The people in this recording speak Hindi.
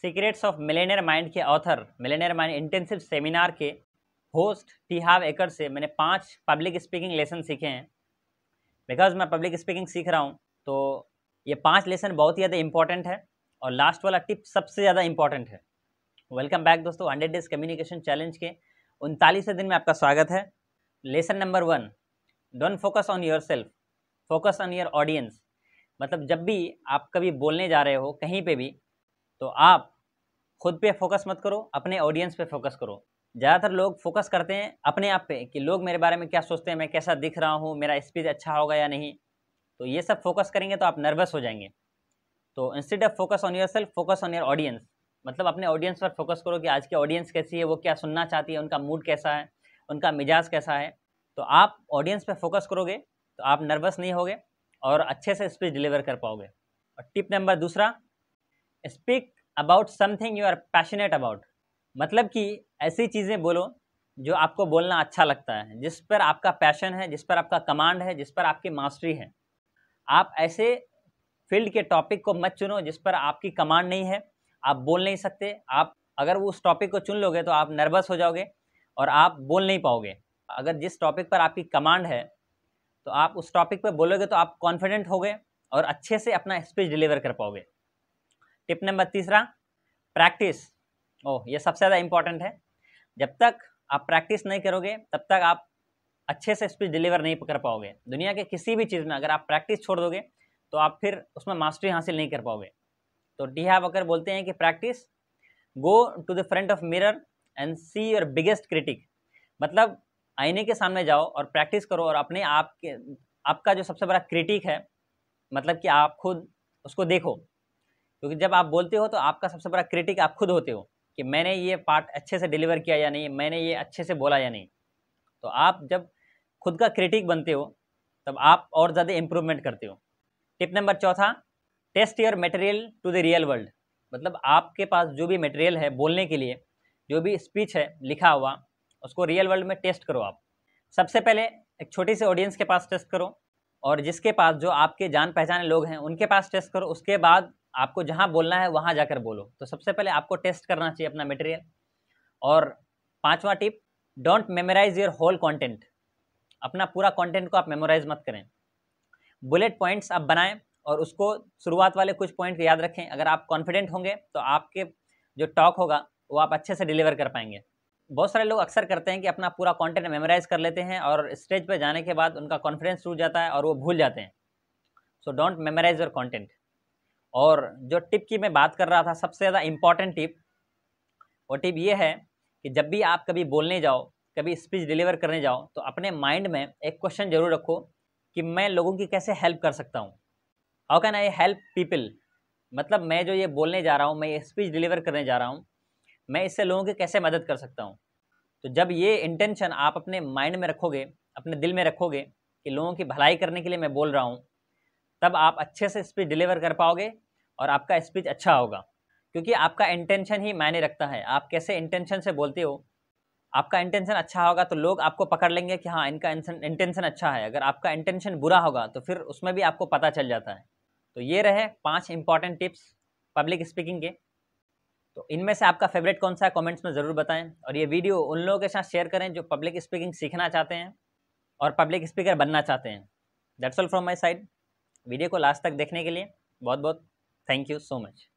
सीक्रेट्स ऑफ मिलेनियर माइंड के author millionaire mind intensive seminar के होस्ट टी हाव एकर से मैंने पांच पब्लिक स्पीकिंग लेसन सीखे हैं बिकॉज मैं पब्लिक स्पीकिंग सीख रहा हूँ तो ये पांच लेसन बहुत ही ज़्यादा इंपॉर्टेंट है और लास्ट वाला टिप सबसे ज़्यादा इंपॉर्टेंट है वेलकम बैक दोस्तों हंड्रेड डेज कम्युनिकेशन चैलेंज के उनतालीसवें दिन में आपका स्वागत है lesson number one don't focus on yourself focus on your audience मतलब जब भी आप कभी बोलने जा रहे हो कहीं पे भी तो आप खुद पे फोकस मत करो अपने ऑडियंस पे फोकस करो ज़्यादातर लोग फोकस करते हैं अपने आप पे कि लोग मेरे बारे में क्या सोचते हैं मैं कैसा दिख रहा हूँ मेरा स्पीच अच्छा होगा या नहीं तो ये सब फोकस करेंगे तो आप नर्वस हो जाएंगे तो instead of focus on yourself focus on your audience मतलब अपने ऑडियंस पर फोकस करो कि आज की ऑडियंस कैसी है वो क्या सुनना चाहती है उनका मूड कैसा है उनका मिजाज कैसा है तो आप ऑडियंस पर फोकस करोगे तो आप नर्वस नहीं होगे और अच्छे से स्पीच डिलीवर कर पाओगे और टिप नंबर दूसरा speak about something you are passionate about मतलब कि ऐसी चीज़ें बोलो जो आपको बोलना अच्छा लगता है जिस पर आपका पैशन है जिस पर आपका कमांड है जिस पर आपकी मास्टरी है आप ऐसे फील्ड के टॉपिक को मत चुनो जिस पर आपकी कमांड नहीं है आप बोल नहीं सकते आप अगर वो उस टॉपिक को चुन लोगे तो आप नर्वस हो जाओगे और आप बोल नहीं पाओगे अगर जिस टॉपिक पर आपकी कमांड है तो आप उस टॉपिक पर बोलोगे तो आप कॉन्फिडेंट होगे और अच्छे से अपना स्पीच डिलीवर कर पाओगे टिप नंबर तीसरा प्रैक्टिस ओ ये सबसे ज़्यादा इम्पॉर्टेंट है जब तक आप प्रैक्टिस नहीं करोगे तब तक आप अच्छे से स्पीच डिलीवर नहीं कर पाओगे दुनिया के किसी भी चीज़ में अगर आप प्रैक्टिस छोड़ दोगे तो आप फिर उसमें मास्टरी हासिल नहीं कर पाओगे तो डी डीहा अगर बोलते हैं कि practice go to the front of mirror and see your biggest critic मतलब आईने के सामने जाओ और प्रैक्टिस करो और अपने आप के आपका जो सबसे बड़ा क्रिटिक है मतलब कि आप खुद उसको देखो क्योंकि जब आप बोलते हो तो आपका सबसे बड़ा क्रिटिक आप खुद होते हो कि मैंने ये पार्ट अच्छे से डिलीवर किया या नहीं मैंने ये अच्छे से बोला या नहीं तो आप जब खुद का क्रिटिक बनते हो तब आप और ज़्यादा इम्प्रूवमेंट करते हो टिप नंबर चौथा test your material to the real world मतलब आपके पास जो भी मटेरियल है बोलने के लिए जो भी स्पीच है लिखा हुआ उसको रियल वर्ल्ड में टेस्ट करो आप सबसे पहले एक छोटी सी ऑडियंस के पास टेस्ट करो और जिसके पास जो आपके जान पहचाने लोग हैं उनके पास टेस्ट करो उसके बाद आपको जहाँ बोलना है वहाँ जाकर बोलो तो सबसे पहले आपको टेस्ट करना चाहिए अपना मटेरियल और पांचवा tip don't memorize your whole content अपना पूरा कंटेंट को आप मेमोराइज मत करें बुलेट पॉइंट्स आप बनाएं और उसको शुरुआत वाले कुछ पॉइंट याद रखें अगर आप कॉन्फिडेंट होंगे तो आपके जो टॉक होगा वो आप अच्छे से डिलीवर कर पाएंगे बहुत सारे लोग अक्सर करते हैं कि अपना पूरा कंटेंट मेमोराइज कर लेते हैं और स्टेज पर जाने के बाद उनका कॉन्फिडेंस टूट जाता है और वो भूल जाते हैं so don't memorize your content और जो टिप की मैं बात कर रहा था सबसे ज़्यादा इम्पॉर्टेंट टिप वो टिप ये है कि जब भी आप कभी बोलने जाओ कभी स्पीच डिलीवर करने जाओ तो अपने माइंड में एक क्वेश्चन जरूर रखो कि मैं लोगों की कैसे हेल्प कर सकता हूँ how can I help people मतलब मैं जो ये बोलने जा रहा हूँ मैं ये स्पीच डिलीवर करने जा रहा हूँ मैं इससे लोगों की कैसे मदद कर सकता हूँ तो जब ये इंटेंशन आप अपने माइंड में रखोगे अपने दिल में रखोगे कि लोगों की भलाई करने के लिए मैं बोल रहा हूँ तब आप अच्छे से स्पीच डिलीवर कर पाओगे और आपका स्पीच अच्छा होगा क्योंकि आपका इंटेंशन ही मायने रखता है आप कैसे इंटेंशन से बोलते हो आपका इंटेंशन अच्छा होगा तो लोग आपको पकड़ लेंगे कि हाँ इनका इंटेंशन अच्छा है अगर आपका इंटेंशन बुरा होगा तो फिर उसमें भी आपको पता चल जाता है तो ये रहे पांच इंपॉर्टेंट टिप्स पब्लिक स्पीकिंग के तो इनमें से आपका फेवरेट कौन सा है कमेंट्स में ज़रूर बताएं और ये वीडियो उन लोगों के साथ शेयर करें जो पब्लिक स्पीकिंग सीखना चाहते हैं और पब्लिक स्पीकर बनना चाहते हैं that's all from my side video को लास्ट तक देखने के लिए बहुत बहुत Thank you so much.